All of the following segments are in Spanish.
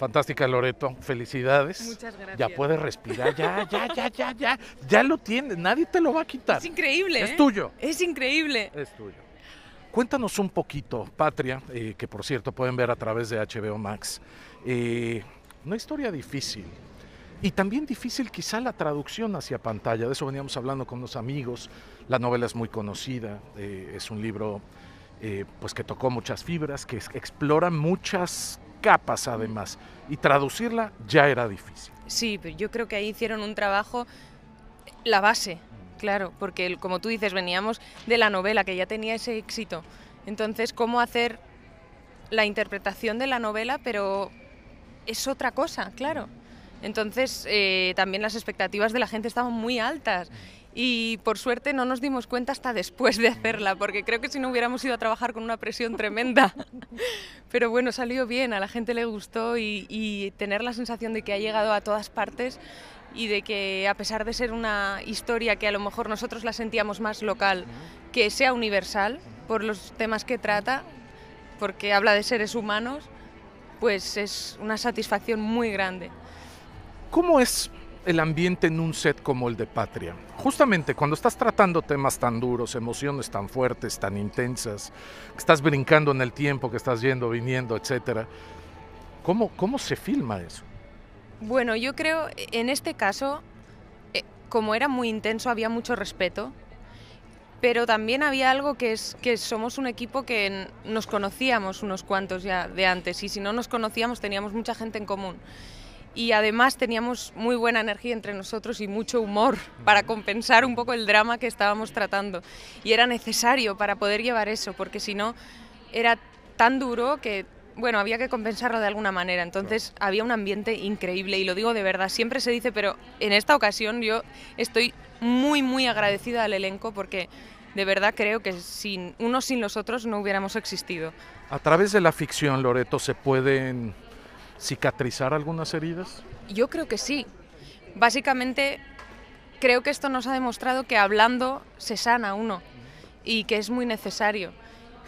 Fantástica Loreto, felicidades. Muchas gracias. Ya puedes respirar, ya, ya, ya, ya, ya. Ya lo tienes, nadie te lo va a quitar. Es increíble. Es ¿eh? tuyo. Es increíble. Es tuyo. Cuéntanos un poquito, Patria, eh, que por cierto pueden ver a través de HBO Max. Eh, una historia difícil. Y también difícil quizá la traducción hacia pantalla. De eso veníamos hablando con unos amigos. La novela es muy conocida. es un libro pues que tocó muchas fibras, que explora muchas capas mm. además, y traducirla ya era difícil. Sí, pero yo creo que ahí hicieron un trabajo, la base, mm. claro, porque como tú dices, veníamos de la novela que ya tenía ese éxito. Entonces, ¿cómo hacer la interpretación de la novela, pero es otra cosa, claro? Mm. Entonces, eh, también las expectativas de la gente estaban muy altas y por suerte no nos dimos cuenta hasta después de hacerla, porque creo que si no hubiéramos ido a trabajar con una presión tremenda. Pero bueno, salió bien, a la gente le gustó y, tener la sensación de que ha llegado a todas partes y de que a pesar de ser una historia que a lo mejor nosotros la sentíamos más local, que sea universal por los temas que trata, porque habla de seres humanos, pues es una satisfacción muy grande. ¿Cómo es el ambiente en un set como el de Patria? Justamente cuando estás tratando temas tan duros, emociones tan fuertes, tan intensas, que estás brincando en el tiempo, que estás yendo, viniendo, etcétera... ¿Cómo, cómo se filma eso? Bueno, yo creo, en este caso, eh, como era muy intenso, había mucho respeto, pero también había algo que es que somos un equipo que nos conocíamos unos cuantos ya de antes, y si no nos conocíamos teníamos mucha gente en común y además teníamos muy buena energía entre nosotros y mucho humor para compensar un poco el drama que estábamos tratando. Y era necesario para poder llevar eso, porque si no era tan duro que, bueno, había que compensarlo de alguna manera. Entonces había un ambiente increíble y lo digo de verdad, siempre se dice, pero en esta ocasión yo estoy muy, muy agradecida al elenco porque de verdad creo que sin unos sin los otros no hubiéramos existido. A través de la ficción, Loreto, se pueden cicatrizar algunas heridas? Yo creo que sí. Básicamente, creo que esto nos ha demostrado que hablando se sana uno y que es muy necesario.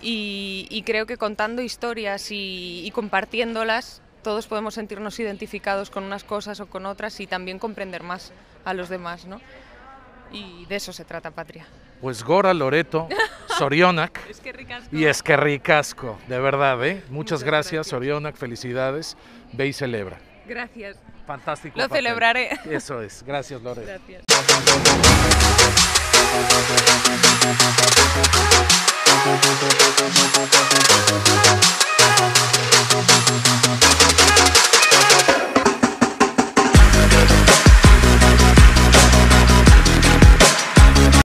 Y, creo que contando historias y, compartiéndolas, todos podemos sentirnos identificados con unas cosas o con otras y también comprender más a los demás, ¿no? Y de eso se trata Patria. Pues Gora Loreto, Sorionac. Y es que ricasco, de verdad, ¿eh? Muchas, gracias, Sorionac, felicidades. Ve y celebra. Gracias. Fantástico. Lo celebraré. Eso es. Gracias, Lore. Gracias.